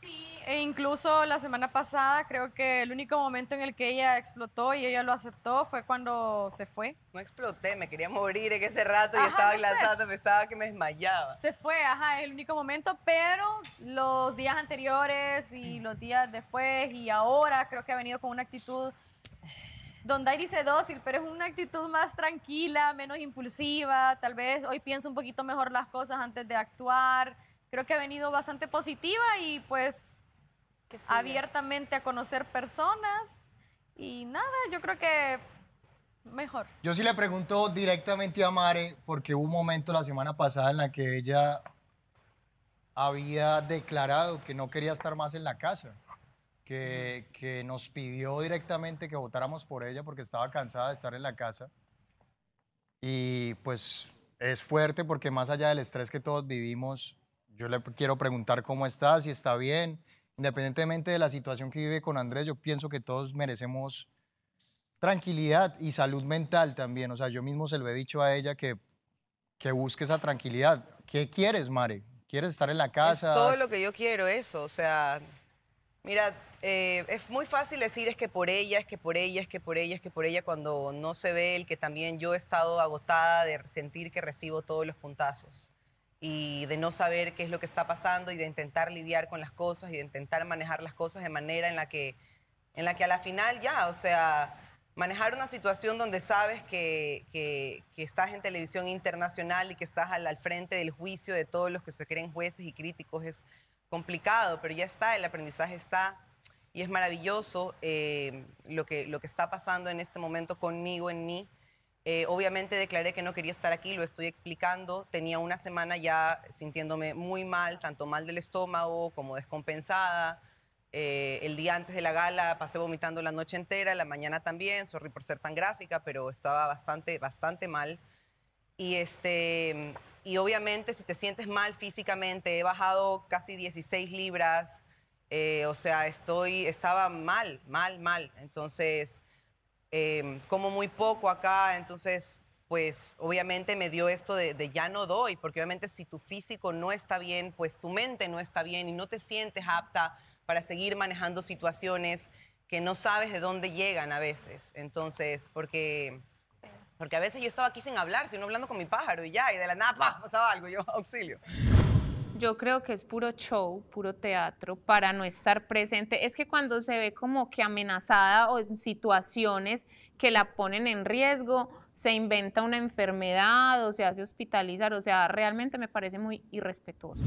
Sí, e incluso la semana pasada creo que el único momento en el que ella explotó y ella lo aceptó fue cuando se fue. No exploté, me quería morir en ese rato y estaba glasando, me estaba que me desmayaba. Se fue, ajá, es el único momento, pero los días anteriores y mm. los días después y ahora creo que ha venido con una actitud donde ahí dice dócil, pero es una actitud más tranquila, menos impulsiva, tal vez hoy pienso un poquito mejor las cosas antes de actuar creo que ha venido bastante positiva y pues abiertamente a conocer personas y nada, yo creo que mejor. Yo sí le pregunto directamente a Mare porque hubo un momento la semana pasada en la que ella había declarado que no quería estar más en la casa. Que, que, nos pidió directamente que votáramos por ella porque estaba cansada de estar en la casa. Y pues es fuerte porque más allá del estrés que todos vivimos, yo le quiero preguntar cómo está, si está bien. Independientemente de la situación que vive con Andrés, yo pienso que todos merecemos tranquilidad y salud mental también. O sea, yo mismo se lo he dicho a ella que, que busque esa tranquilidad. ¿Qué quieres, Mare? ¿Quieres estar en la casa? Es todo lo que yo quiero, eso. O sea, mira, eh, es muy fácil decir es que por ella, es que por ella, es que por ella, es que por ella, cuando no se ve el que también yo he estado agotada de sentir que recibo todos los puntazos y de no saber qué es lo que está pasando y de intentar lidiar con las cosas y de intentar manejar las cosas de manera en la que, en la que a la final ya, o sea, manejar una situación donde sabes que, que, estás en televisión internacional y que estás al, frente del juicio de todos los que se creen jueces y críticos es complicado, pero ya está, el aprendizaje está y es maravilloso eh, lo, que, lo que está pasando en este momento conmigo, en mí eh, obviamente declaré que no quería estar aquí, lo estoy explicando. Tenía una semana ya sintiéndome muy mal, tanto mal del estómago como descompensada. Eh, el día antes de la gala pasé vomitando la noche entera, la mañana también, sorry por ser tan gráfica, pero estaba bastante, bastante mal. Y, este, y obviamente si te sientes mal físicamente, he bajado casi 16 libras, eh, o sea, estoy, estaba mal, mal, mal. Entonces Em, como muy poco acá, entonces pues obviamente me dio esto de, ya no doy, porque obviamente si tu físico no está bien, pues tu mente no está bien y no te sientes apta para seguir manejando situaciones que no sabes de dónde llegan a veces. Entonces, porque, porque a veces yo estaba aquí sin hablar, sino hablando con mi pájaro y ya, y de la nada pasaba algo, yo auxilio. Yo creo que es puro show, puro teatro, para no estar presente. Es que cuando se ve como que amenazada o en situaciones que la ponen en riesgo, se inventa una enfermedad o se hace hospitalizar, o sea, realmente me parece muy irrespetuoso.